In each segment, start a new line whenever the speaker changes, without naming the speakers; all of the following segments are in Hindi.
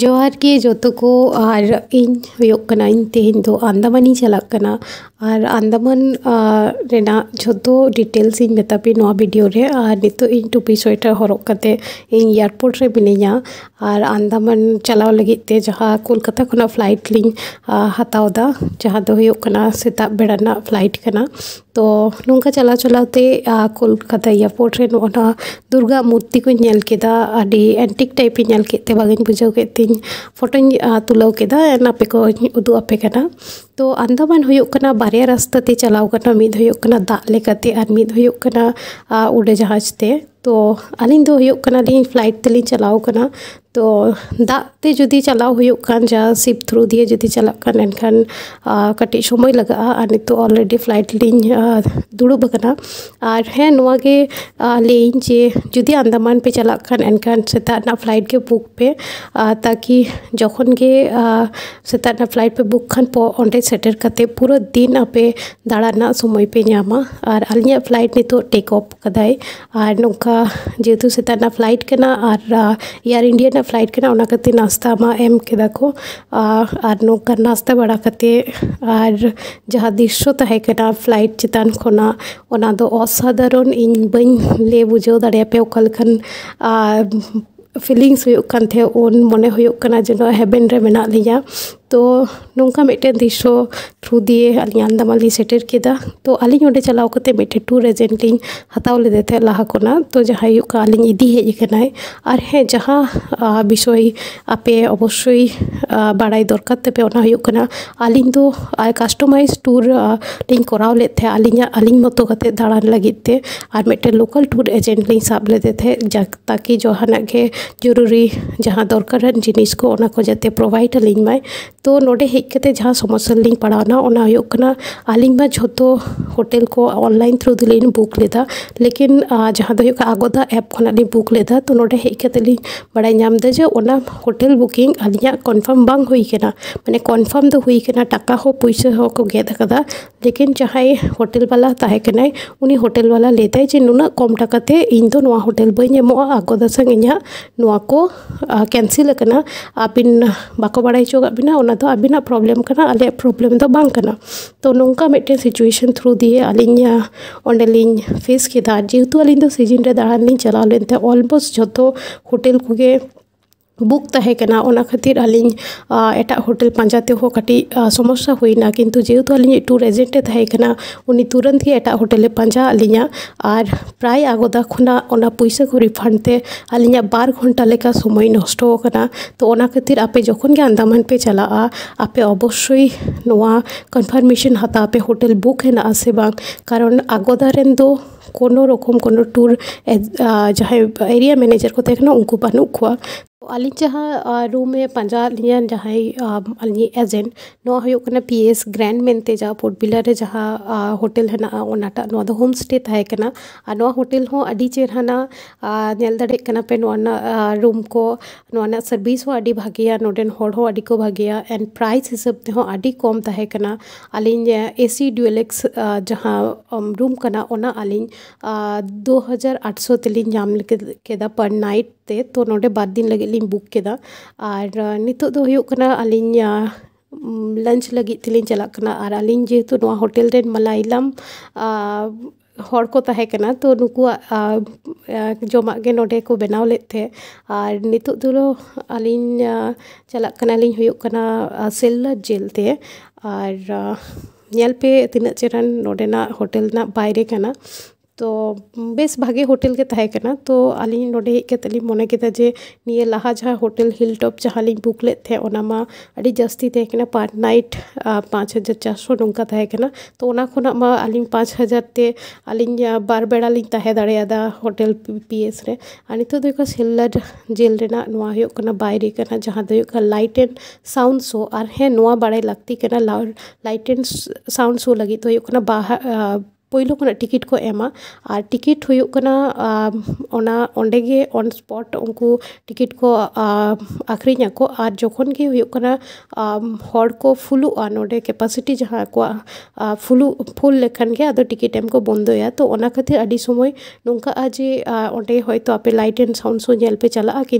जोहर के जोतो को आर इन योकना इन तेहन तो आंदामान चलना आर आंदामान रेना जोतो डिटेल्स इन मेतापे नवा वीडियो रे आर नित इन टूपी स्वेटर हरों कते इन एयरपोर्ट रे मिनेया आर आंदामान चलाव लगे जहाँ कोलकाता खोना फ्लाइट लिंग हत्या जहां तो सेता बेड़ाना फ्लाइट करना तो नौका चला चलाते कोलकाता एयरपोर्ट दुर्गा मूर्ति को एंटिक टाइप बागें बुझे के फोटो तुलाव के एंड आपे को उदूपे तो अंदमान बारे रास्ता चलावना मिदना जहाज उड़ेजहाजते तो अली फ्लैट तेली चलावना तो दाते जुदी चलाव जहाँ सीप थ्रू दिए जुदी चलावान एनखान कटे समय लगा तो ऑलरेडी फ्लैट लिंग दुड़बना और हाँ नागे लेन जे जुदी आंदामान पे चलावान एनखान सेतना फ्लैट के बुक पे ताकि जखनगे सेतना फ्लैट पे बुक खान पे सेटर करते पूरा दिन आपे दाड़ना समय पे नामा और अलिया फ्लैट नित तो टेक ऑफ कदाई और नौका जेहतु सेतना फ्लैट कर एयर इंडिया फ्लैट कें नाश्ता मा एम के देखो और नौकर नास्ता बड़ा करते और जहाँ दृश्य तहकना फ्लैट चितान खोना असाधारण इन बी ले बुझे दड़ापे खन फिलिंगस मन होना जो हेबेन मेना लिया तो नौका मेटन दृश्य थ्रू दिए अली आंदामाली सेटर के तो अली चलावते मेटे टूर एजेंट हतावले देते लहाकोना तो जहाँ अली हजना और हाँ जहाँ विषय आपे अवश्य बाड़ा दरकार तेपे अली कस्टमाइज टूर करावले थे अली मत दाड़ान लगते और मेटे लोकल टूर एजेंट सब लेते थे ताकि जहाँ के जरूरी जहाँ दरकार जिनको जैसे प्रोवाइड अली तो नोडे हेकते जहाँ समस्या लिंग पड़ा आलिंग में तो तो जो होटेल तो को ऑनलाइन थ्रू दिल बुक लेदा लेकिन जहाँ तो आगोदा एप को बुक लेदा तो नोडे हेकते बड़ा नाम जे ओना होटेल बुकिंग अली कन्फार्म बांग मैंने कन्फार्म तो होना टाका हो पैसे हो को गेदा लेकिन जहाँ होटेल वाला तहकना उन्हीं वाला लेते जे नुना कम टाकते इन तो होटेल बमो आगोदा संग को कैंसिल आप बाको बड़ा चौगा ᱚᱱᱟ ᱫᱚ ᱟᱹᱵᱤᱱᱟᱜ ᱯᱨᱚᱵᱞᱮᱢ ᱠᱟᱱᱟ ᱟᱞᱮᱭᱟᱜ ᱯᱨᱚᱵᱞᱮᱢ ᱫᱚ ᱵᱟᱝ ᱠᱟᱱᱟ ᱛᱚ ᱱᱚᱝᱠᱟ ᱢᱤᱫᱴᱮᱱ ᱥᱤᱪᱩᱭᱮᱥᱚᱱ ᱛᱷᱨᱩ ᱫᱤᱭᱮ ᱟᱹᱞᱤᱧ ᱚᱸᱰᱮᱞᱤᱧ ᱯᱷᱮᱥ ᱠᱮᱫᱟ ᱡᱮᱦᱮᱛᱩ ᱟᱹᱞᱤᱧ ᱫᱚ ᱥᱤᱡᱤᱱ ᱨᱮ ᱫᱟᱬᱟᱱ ᱞᱤᱧ ᱪᱟᱞᱟᱣ ᱞᱮᱱᱛᱮ ᱚᱞᱢᱳᱥᱴ ᱡᱷᱚᱛᱚ ᱦᱳᱴᱮᱞ ᱠᱚᱜᱮ ᱵᱩᱠ ᱛᱟᱦᱮᱸ ᱠᱟᱱᱟ ᱚᱱᱟ ᱠᱷᱟᱹᱛᱤᱨ ᱟᱹᱞᱤᱧ ᱮᱴᱟᱜ ᱦᱳᱴᱮᱞ ᱯᱟᱸᱡᱟ ᱛᱮᱦᱚᱸ ᱠᱟᱹᱴᱤᱡ ᱥᱚᱢᱚᱥᱥᱟ ᱦᱩᱭᱱᱟ ᱠᱤᱱᱛᱩ ᱡᱮᱦᱮᱛᱩ ᱟᱹᱞᱤᱧᱤᱡ ᱴᱩᱨ ᱮᱡᱮᱱᱴ ᱮ ᱛᱟᱦᱮᱸ ᱠᱟᱱᱟ ᱩᱱᱤ ᱛᱩᱨᱟᱹᱱᱛ ᱜᱮ ᱮᱴᱟᱜ ᱦᱳᱴᱮᱞᱮ ᱯᱟᱸᱡᱟ ᱟᱫ ᱞᱤᱧᱟ ᱟᱨ ᱯᱨᱟᱭ ᱟᱜᱚᱫᱟ ᱠᱷᱚᱱᱟᱜ ᱚᱱᱟ ᱯᱩᱭᱥᱟᱹ ᱠᱚ ᱨᱤᱯᱷᱟᱱᱰ ᱛᱮ ᱟᱹᱞᱤᱧᱟᱜ ᱵᱟᱨ ᱜᱷᱚᱱᱴᱟ ᱞᱮᱠᱟ ᱥᱚᱢᱚᱭ ᱱᱚᱥᱴᱚ ᱟᱠᱟᱱᱟ ᱛᱚ ᱚᱱᱟ ᱠᱷᱟᱹᱛᱤᱨ ᱟᱯᱮ ᱡᱚᱠᱷᱚᱱ ᱜᱮ ᱟᱱᱫᱟᱢᱟᱱ ᱯᱮ ᱪᱟᱞᱟᱜᱼᱟ ᱟᱯᱮ ᱚᱵᱚᱥᱥᱳᱭ ᱱᱚᱣᱟ ᱠᱚᱱᱯᱷᱟᱨᱢᱮᱥᱚᱱ ᱦᱟᱛᱟᱣ ᱯᱮ ᱦᱳᱴᱮᱞ ᱵᱩᱠ ᱦᱮᱱᱟᱜᱼᱟ ᱥᱮ ᱵᱟᱝ ᱠᱟᱨᱚᱱ ᱟᱜᱚᱫᱟ ᱨᱮᱱ ᱫᱚ ᱠᱳᱱᱳ ᱨᱚᱠᱚᱢ ᱠᱳᱱᱳ ᱴᱩᱨ ᱡᱟᱦᱟᱸᱭ ᱮᱨᱤᱭᱟ ᱢᱮᱱᱮᱡᱟᱨ ᱠᱚ ᱛᱟᱦᱮᱸ ᱠᱟᱱᱟ ᱩᱱᱠᱩ ᱵᱟᱹᱱᱩᱜ ᱠᱚᱣᱟ अली जहाँ रूम पाजा अलिया जहाँ अली एजेंट ना होना पी एस ग्रैंड मनते जहाँ पोटबिलर जहाँ होटल हेनाटा होम स्टे होटल हो चेहना दड़े रूम को सर्विस भागे नोडन को भागे एंड प्राइस हिसाब से कम तहकना अली ए सी डुएलेक्स जहाँ रूम अली दो हज़ार आठ सौ तेली पर नाइट ᱛᱮ ᱛᱚ ᱱᱚᱰᱮ ᱵᱟᱨ ᱫᱤᱱ ᱞᱟᱹᱜᱤᱫ ᱞᱤᱧ ᱵᱩᱠ ᱠᱮᱫᱟ ᱟᱨ ᱱᱤᱛᱚᱜ ᱫᱚ ᱦᱩᱭᱩᱜ ᱠᱟᱱᱟ ᱟᱹᱞᱤᱧ ᱞᱟᱧᱪ ᱞᱟᱹᱜᱤᱫ ᱛᱮᱞᱤᱧ ᱪᱟᱞᱟᱜ ᱠᱟᱱᱟ ᱟᱨ ᱟᱹᱞᱤᱧ ᱡᱮᱦᱮᱛᱩ ᱱᱚᱣᱟ ᱦᱳᱴᱮᱞ ᱨᱮᱱ ᱢᱟᱞᱟᱭᱞᱟᱢ ᱦᱚᱲ ᱠᱚ ᱛᱟᱦᱮᱸ ᱠᱟᱱᱟ ᱛᱚ ᱱᱩᱠᱩᱣᱟᱜ ᱡᱚᱢᱟᱜ ᱜᱮ ᱱᱚᱰᱮ ᱠᱚ ᱵᱮᱱᱟᱣ ᱞᱮᱫ ᱛᱟᱦᱮᱸᱫ ᱟᱨ ᱱᱤᱛᱚᱜ ᱫᱚ ᱟᱹᱞᱤᱧ ᱪᱟᱞᱟᱜ ᱠᱟᱱᱟᱞᱤᱧ ᱦᱩᱭᱩᱜ ᱠᱟᱱᱟ ᱥᱮᱞᱞᱟᱨ ᱡᱮᱞ ᱛᱮ ᱟᱨ ᱧᱮᱞ ᱯᱮ ᱛᱤᱱᱟᱹᱜ ᱪᱮᱨᱦᱟ ᱱᱚᱰᱮᱱᱟᱜ ᱦᱳᱴᱮᱞ ᱨᱮᱱᱟᱜ ᱵᱟᱭᱨᱮ ᱠᱟᱱᱟ तो बेस भागे होटेल के तहे करना तो अली नोडे के तली मोने के जे निये लाहा जहाँ होटल हिल जहाँ लिंग बुक लेते हैं ओना मा अड़ी जस्ती थे कि ना पाँच नाइट पाँच हज़ार चार सौ नुका तहे करना तो ओना को ना मा अली पाँच हज़ार ते अली बार बेड़ा लिंग तहे दाड़े आदा होटल पी एस रे अनि तो देखो जहाँ लाइट एंड साउंड शो और हे नुआ बाड़ा लाइट एंड साउंड शो लगी तो हो पोलो को टिकिट को एमा टिकट होना ऑन स्पॉट उन टिकट को आखरीना को हर को फुल कैपासीटी जहाँ को फुल फुल लेखन टिकट एम को बंदोया तो खातिर समय नौका जे तो आपे लाइट एंड साउंड सो नलपे चला कि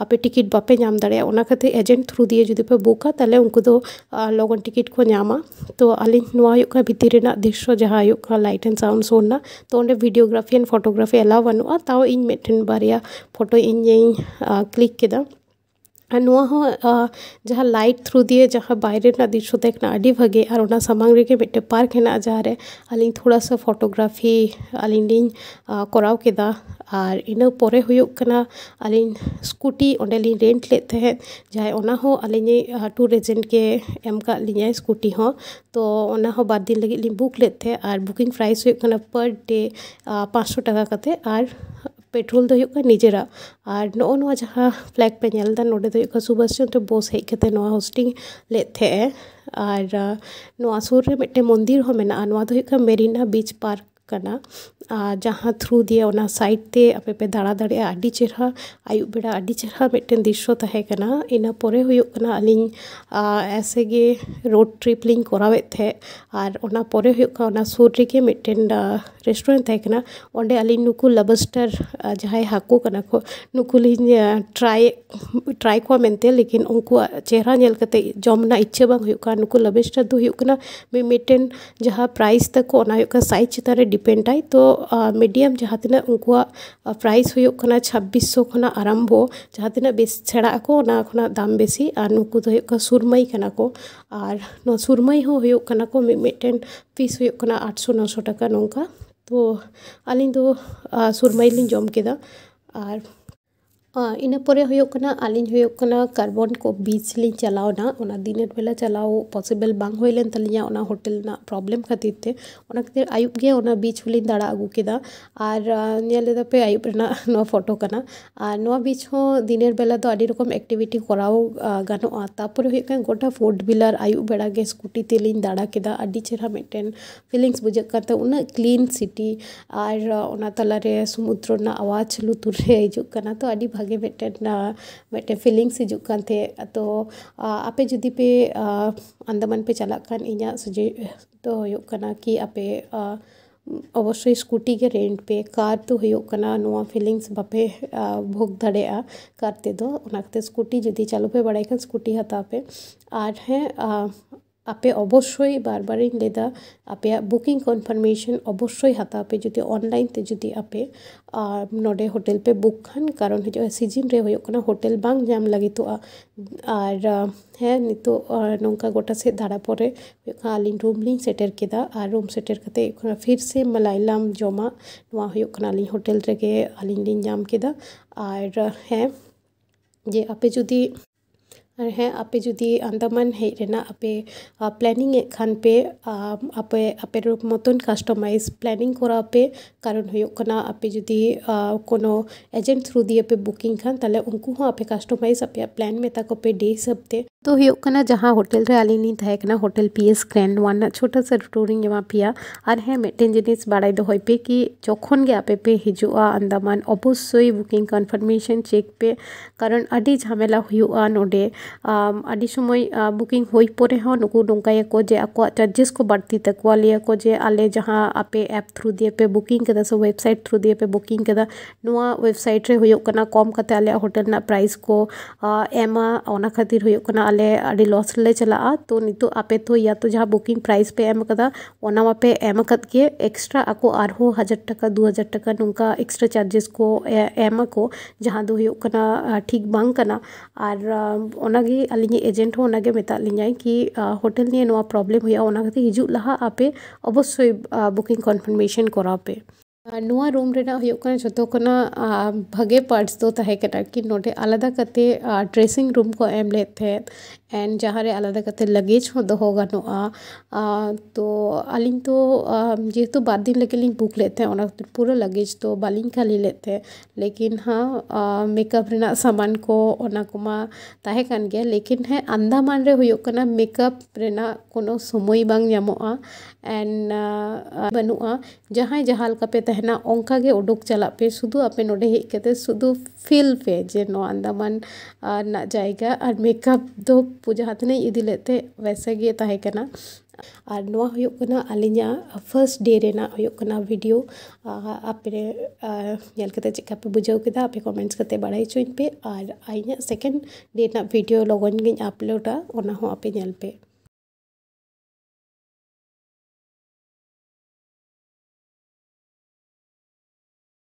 आपे टिकिट बापे नाम दाड़ा एजेंट थ्रू दिए जुदी पे बुका तेल उन टिकिट को नामा तो अली भितर दृश्य जहाँ ᱞᱟᱭᱤᱴ ᱮᱱᱰ ᱥᱟᱣᱩᱱᱰ ᱥᱳ ᱨᱮᱱᱟᱜ ᱛᱚ ᱚᱸᱰᱮ ᱵᱷᱤᱰᱤᱭᱳᱜᱨᱟᱯᱷᱤ ᱮᱱᱰ ᱯᱷᱚᱴᱳᱜᱨᱟᱯᱷᱤ ᱮᱞᱟᱣ ᱵᱟᱹᱱᱩᱜᱼᱟ ᱛᱟᱣ ᱤᱧ ᱢᱤᱫᱴᱮᱱ ᱵᱟᱨᱭᱟ ᱯᱷᱚᱴᱳ ᱤᱧ ᱤᱧ ᱠᱞᱤᱠ ᱠᱮᱫᱟ ᱱᱚᱣᱟ ᱦᱚᱸ ᱡᱟᱦᱟᱸ ᱞᱟᱭᱤᱴ ᱛᱷᱨᱩ ᱫᱤᱭᱮ ᱡᱟᱦᱟᱸ ᱵᱟᱭᱨᱮ ᱨᱮᱱᱟᱜ ᱫᱨᱤᱥᱥᱚ ᱛᱟᱦᱮᱸ ᱠᱟᱱᱟ ᱟᱹᱰᱤ ᱵᱷᱟᱜᱮ ᱟᱨ ᱚᱱᱟ ᱥᱟᱢᱟᱝ ᱨᱮᱜᱮ ᱢᱤᱫᱴᱮᱱ ᱯᱟᱨᱠ ᱦᱮᱱᱟᱜᱼᱟ ᱡᱟᱦᱟᱸᱨᱮ ᱟᱹᱞᱤᱧ ᱛᱷᱚᱲᱟ ᱥᱟ ᱯᱷᱳᱴᱳᱜᱨᱟᱯᱷᱤ ᱟᱹᱞᱤᱧ ᱞᱤᱧ ᱠᱚᱨᱟᱣ ᱠᱮᱫᱟ ᱟᱨ ᱤᱱᱟᱹ ᱯᱚᱨᱮ ᱦᱩᱭᱩᱜ ᱠᱟᱱᱟ ᱟᱹᱞᱤᱧ ᱥᱠᱩᱴᱤ ᱚᱸᱰᱮᱞᱤᱧ ᱨᱮᱱᱴ ᱞᱮᱫ ᱛᱟᱦᱮᱸᱫ ᱡᱟᱦᱟᱸᱭ ᱚᱱᱟ ᱦᱚᱸ ᱟᱹᱞᱤᱧᱤᱡ ᱴᱩᱨ ᱮᱡᱮᱱᱴ ᱜᱮ ᱮᱢ ᱠᱟᱜ ᱞᱤᱧᱟᱭ ᱥᱠᱩᱴᱤ ᱦᱚᱸ ᱛᱚ ᱚᱱᱟ ᱦᱚᱸ ᱵᱟᱨ ᱫᱤᱱ ᱞᱟᱹᱜᱤᱫ ᱞᱤᱧ ᱵᱩᱠ ᱞᱮᱫ ᱛᱟᱦᱮᱸᱫ ᱟᱨ ᱵᱩᱠᱤᱝ ᱯᱨᱟᱭᱤᱥ ᱦᱩᱭᱩᱜ ᱠᱟᱱᱟ ᱯᱟᱨ ᱰᱮ ᱯᱟᱸᱪᱥᱚ ᱴᱟᱠᱟ ᱠᱟᱛᱮᱫ ᱟᱨ ᱯᱮᱴᱨᱳᱞ ᱫᱚ ᱦᱩᱭᱩᱜ ᱠᱟᱱᱟ ᱱᱤᱡᱮᱨᱟᱜ ᱟᱨ ᱱᱚᱜᱼᱚ ᱱᱚᱣᱟ ᱡᱟᱦᱟᱸ ᱯᱷᱞᱮᱜᱽ ᱯᱮ ᱧᱮᱞ ᱮᱫᱟ ᱱᱚᱰᱮ ᱫᱚ ᱦᱩᱭᱩᱜ ᱠᱟᱱᱟ ᱥᱩᱵᱷᱟᱥ ᱪᱚᱱᱫᱨᱚ ᱵᱳᱥ ᱦᱮᱡ ᱠᱟᱛᱮ ᱱᱚᱣᱟ ᱦᱳᱥᱴᱤᱝ ᱞᱮᱫ ᱛᱟᱦᱮᱸᱜᱼᱮ ᱟᱨ ᱱᱚᱣᱟ ᱥᱩᱨ ᱨᱮ ᱢᱤᱫᱴᱮᱱ ᱢᱚᱱᱫᱤᱨ ᱦᱚᱸ ᱢᱮᱱᱟᱜᱼᱟ ᱱᱚᱣᱟ ᱫᱚ ᱦᱩᱭᱩᱜ ᱠᱟᱱᱟ ᱢᱮᱨᱤᱱᱟ ᱵᱤᱪ ᱯᱟᱨᱠ ᱠᱟᱱᱟ ᱟᱨ ᱡᱟᱦᱟᱸ ᱛᱷᱨᱩ ᱫᱤᱭᱮ ᱚᱱᱟ ᱥᱟᱭᱤᱰ ᱛᱮ ᱟᱯᱮ ᱯᱮ ᱫᱟᱬᱟ ᱫᱟᱲᱮᱭᱟᱜᱼᱟ ᱟᱹᱰᱤ ᱪᱮᱦᱨᱟ ᱟᱹᱭᱩᱵ ᱵᱮᱲᱟ ᱟᱹᱰᱤ ᱪᱮᱦᱨᱟ ᱢᱤᱫᱴᱮᱱ ᱫᱨᱤᱥᱥᱚ ᱛᱟᱦᱮᱸ ᱠᱟᱱᱟ ᱤᱱᱟᱹ ᱯᱚᱨᱮ ᱦᱩᱭᱩᱜ ᱠᱟᱱᱟ ᱟᱹᱞᱤᱧ ᱮᱭᱥᱮ ᱜᱮ ᱨᱳᱰ ᱴᱨᱤᱯ ᱞᱤᱧ ᱠᱚᱨᱟᱣᱮᱫ ᱛᱟᱦᱮᱸᱫ ᱟᱨ ᱚᱱᱟ ᱯᱚᱨᱮ ᱦᱩᱭᱩᱜ ᱠᱟᱱᱟ ᱚᱱᱟ ᱥᱩᱨ ᱨᱮᱜᱮ ᱢᱤᱫᱴᱮᱱ ᱨᱮᱥᱴᱩᱨᱮᱱᱴ ᱛᱟᱦᱮᱸ ᱠᱟᱱᱟ ᱚᱸᱰᱮ ᱟᱹᱞᱤᱧ ᱱᱩᱠᱩ ᱞᱚᱵᱚᱥᱴᱟᱨ ᱡᱟᱦᱟᱸᱭ ᱦᱟᱹᱠᱩ ᱠᱟᱱᱟ ᱠᱚ ᱱᱩᱠᱩ ᱞᱤᱧ ᱴᱨᱟᱭ ᱴᱨᱟᱭ ᱠᱚᱣᱟ ᱢᱮᱱᱛᱮ ᱞᱮᱠᱤᱱ ᱩᱱᱠᱩᱣᱟᱜ ᱪᱮᱦᱨᱟ ᱧᱮᱞ ᱠᱟᱛᱮᱫ ᱡᱚᱢ ᱨᱮᱱᱟᱜ ᱤᱪᱪᱷᱟᱹ ᱵᱟᱝ ᱦᱩᱭᱩᱜ ᱠᱟᱱᱟ ᱱᱩᱠᱩ ᱞᱚᱵᱚᱥᱴᱟᱨ ᱫᱚ ᱦᱩᱭᱩᱜ ᱠᱟᱱᱟ ᱢᱤᱫ ᱢᱤᱫᱴᱮᱱ ᱡᱟᱦᱟᱸ ᱯᱨᱟᱭᱤᱥ ᱛᱟᱠᱚ ᱚᱱᱟ ᱦᱩᱭᱩᱜ ᱠᱟᱱᱟ ᱥᱟᱭᱤᱡ ᱪᱮᱛᱟᱱ ᱨᱮ डिपेंडा तो मीडियम जहाँ तीना उनको प्राइस होना छब्बीस आरम्भ जहाँ तीना बे सड़ा को दाम बेसि तो सुरमई को और सुरमई हूँ को मिट्टन पीस होना आठ सौ नौशो टा नौका तो अली सुरमई लिंग जम के इनपे आलिन कार्बन को बीच लिंग चलावना दिन बेला चलाव पसिबल बांग होलन तलिया होटेल प्रॉब्लम खातिर खातिर आयुब बीच हुई दाड़ अगुकेदा और पे आयुब फोटो बीच हों दिन बेला तो अभी रकम एक्टिविटी करपर हो गोटा फोर व्हीलर आयुब बेड़ा स्कूटी तेली दाड़ा के चेहरा मिट्टे फिलिंगस बुझे उन्ना क्लिन सिटी और तलाारे समुद्र आवाज़ लुतुर हजुक तो अभी ᱵᱷᱟᱜᱮ ᱢᱤᱫᱴᱮᱱ ᱢᱤᱫᱴᱮᱱ ᱯᱷᱤᱞᱤᱝᱥ ᱦᱤᱡᱩᱜ ᱠᱟᱱ ᱛᱟᱦᱮᱸᱫ ᱛᱚ ᱟᱯᱮ ᱡᱩᱫᱤ ᱯᱮ ᱟᱱᱫᱟᱢᱟᱱ ᱯᱮ ᱪᱟᱞᱟᱜ ᱠᱷᱟᱱ ᱤᱧᱟᱹᱜ ᱥᱩᱡᱮ ᱫᱚ ᱦᱩᱭᱩᱜ ᱠᱟᱱᱟ ᱠᱤ ᱟᱯᱮ ᱚᱵᱚᱥᱥᱳᱭ ᱥᱠᱩᱴᱤ ᱜᱮ ᱨᱮᱱᱴ ᱯᱮ ᱠᱟᱨ ᱫᱚ ᱦᱩᱭᱩᱜ ᱠᱟᱱᱟ ᱱᱚᱣᱟ ᱯᱷᱤᱞᱤᱝᱥ ᱵᱟᱯᱮ ᱵᱷᱳᱜᱽ ᱫᱟᱲᱮᱭᱟᱜᱼᱟ ᱠᱟᱨ ᱛᱮᱫᱚ ᱚᱱᱟ ᱠᱷᱟᱹᱛᱤᱨ ᱥᱠᱩᱴᱤ ᱡᱩᱫᱤ ᱪᱟᱹᱞᱩ ᱯᱮ ᱵᱟᱲᱟᱭ ᱠᱷᱟᱱ ᱥᱠᱩᱴᱤ ᱦᱟᱛᱟᱣ ᱯᱮ ᱟᱨ ᱦᱮᱸ ᱟᱯᱮ ᱚᱵᱚᱥᱥᱳᱭ ᱵᱟᱨᱵᱟᱨᱤᱧ ᱞᱟᱹᱭᱫᱟ ᱟᱯᱮᱭᱟᱜ ᱵᱩᱠᱤᱝ ᱠᱚᱱᱯᱷᱟᱨᱢᱮᱥᱚᱱ ᱚᱵᱚᱥᱥᱳᱭ ᱦᱟᱛᱟᱣ ᱯᱮ ᱡᱩᱫᱤ ᱚᱱᱞᱟᱭᱤᱱ ᱛᱮ ᱡᱩᱫᱤ ᱟᱯᱮ ᱱᱚᱰᱮ ᱦᱳᱴᱮᱞ ᱯᱮ ᱵᱩᱠ ᱠᱷᱟᱱ ᱠᱟᱨᱚᱱ ᱦᱤᱡᱩᱜᱼᱟ ᱥᱤᱡᱤᱱ ᱨᱮ ᱦᱩᱭᱩᱜ ᱠᱟᱱᱟ ᱦᱳᱴᱮᱞ ᱵᱟᱝ ᱧᱟᱢ ᱞᱟᱹᱜᱤᱫᱚᱜᱼᱟ ᱟᱨ ᱦᱮᱸ ᱱᱤᱛᱚᱜ ᱱᱚᱝᱠᱟ ᱜᱚᱴᱟ ᱥᱮᱫ ᱫᱟᱬᱟ ᱯᱚᱨᱮ ᱦᱩᱭᱩᱜ ᱠᱟᱱᱟ ᱟᱹᱞᱤᱧ ᱨᱩᱢ ᱞᱤᱧ ᱥᱮᱴᱮᱨ ᱠᱮᱫᱟ ᱟᱨ ᱨᱩᱢ ᱥᱮᱴᱮᱨ ᱠᱟᱛᱮ ᱦᱩᱭᱩᱜ ᱠᱟᱱᱟ ᱯᱷᱤᱨ ᱥᱮ ᱢᱟᱞᱟᱭᱞᱟᱢ ᱡᱚᱢᱟᱜ ᱱᱚᱣᱟ ᱦᱩᱭᱩᱜ ᱠᱟᱱᱟ ᱟᱹᱞᱤᱧ ᱦᱳᱴᱮᱞ ᱨᱮᱜᱮ ᱟᱹᱞᱤᱧ ᱞᱤᱧ ᱧᱟᱢ ᱠᱮᱫᱟ ᱟᱨ ᱦᱮᱸ ᱡᱮ ᱟᱯᱮ ᱡᱩᱫᱤ हाँ आपे जुदी आंदामान हेना आपे प्लानिंग खानपे आपे आपे मतन कस्टमाइज प्लानिंग करापे कारण होना आपे जुदी को एजेंट थ्रू दिए पे बुकिंग खान तेल उनको आपे कस्टमाइज आपे प्लान मेता को पे डे हिसाब से तो हूँ जहाँ होटल आलिनी थकना hotel P S Grand one छोटा सा टूरिंग एमापिया और हाँ मिट्टे जिनिस बड़ा दो पे कि जखन आपे पे हजूँ आंदामान अवश्य बुकिंग कन्फार्मेशन चेक पे कारण अभी झमेला नोडे समय बुकिंग होपर नौको जे चार्जेस को अच्छा, बाढ़ती तकवाक जे आले जहाँ आपे एप थ्रू दिए पे बुकिंग सो वेबसाइट थ्रू दिए पे बुकिंग वेबसाइट रे कम होटल प्राइस को एम खातिर लॉसले चला तो नितो आपे तो या तो जहाँ बुकिंग प्राइस पे एम कदा ओना वापे एम कद के एक्स्ट्रा आको आर हो हजार टका दो हजार टका नुका एक्स्ट्रा चार्जेस को एम को जहाँ दो होना ठीक बांग करना और ओना के अली एजेंट हो ओना के मिता ली जाए कि होटल ने नवा प्रॉब्लम हुआ ओना खाते हिजू लहा आपे अवश्य बुकिंग कन्फर्मेशन करा पे नवा रूम रहा जो खुना भगे पार्टस तो कि नोटे अलदा करते ड्रेसिंग रूम को एम लेते एंड जहाँ अलदा करते लगेज हो दो तो अली तो जेहतु बार दिन लगे लिंग बुक लेते हैं पूरा लगेज तो बाली खाली लेते लेकिन हाँ मेकअप सामान को तहकान गया लेकिन है अंदामान रेना मेकअप समय बांग एंड बनू जहाँ जहाँ पे ᱛᱟᱦᱮᱱᱟ ᱚᱱᱠᱟ ᱜᱮ ᱩᱰᱩᱠ ᱪᱟᱞᱟᱜ ᱯᱮ ᱥᱩᱫᱷᱩ ᱟᱯᱮ ᱱᱚᱰᱮ ᱦᱮᱡ ᱠᱟᱛᱮ ᱥᱩᱫᱷᱩ ᱯᱷᱤᱞ ᱯᱮ ᱡᱮ ᱱᱚᱣᱟ ᱟᱱᱫᱟᱢᱟᱱ ᱨᱮᱱᱟᱜ ᱡᱟᱭᱜᱟ ᱟᱨ ᱢᱮᱠᱟᱯ ᱫᱚ ᱡᱟᱦᱟᱸ ᱛᱤᱱᱟᱹᱜ ᱤᱫᱤ ᱞᱮᱫ ᱛᱮ वैसा ᱜᱮ ᱛᱟᱦᱮᱸ ᱠᱟᱱᱟ ᱟᱨ ᱱᱚᱣᱟ ᱦᱩᱭᱩᱜ ᱠᱟᱱᱟ ᱟᱹᱞᱤᱧᱟᱜ ᱯᱷᱟᱨᱥᱴ ᱰᱮ ᱨᱮᱱᱟᱜ ᱦᱩᱭᱩᱜ ᱠᱟᱱᱟ ᱵᱷᱤᱰᱤᱭᱳ ᱟᱯᱮ ᱧᱮᱞ ᱠᱟᱛᱮ ᱪᱮᱫᱠᱟ ᱯᱮ ᱵᱩᱡᱷᱟᱹᱣ ᱠᱮᱫᱟ ᱟᱯᱮ ᱠᱚᱢᱮᱱᱴᱥ ᱠᱟᱛᱮ ᱵᱟᱲᱟᱭ ᱦᱚᱪᱚᱧ ᱯᱮ ᱟᱨ ᱤᱧᱟᱹᱜ ᱥᱮᱠᱮᱱᱰ ᱰᱮ ᱨᱮᱱᱟᱜ ᱵᱷᱤᱰᱤᱭᱳ ᱞᱚᱜᱚᱱ ᱜᱤᱧ ᱟᱯᱞᱳᱰᱟ ᱚᱱᱟ ᱦᱚᱸ ᱟᱯᱮ ᱧᱮᱞ ᱯᱮ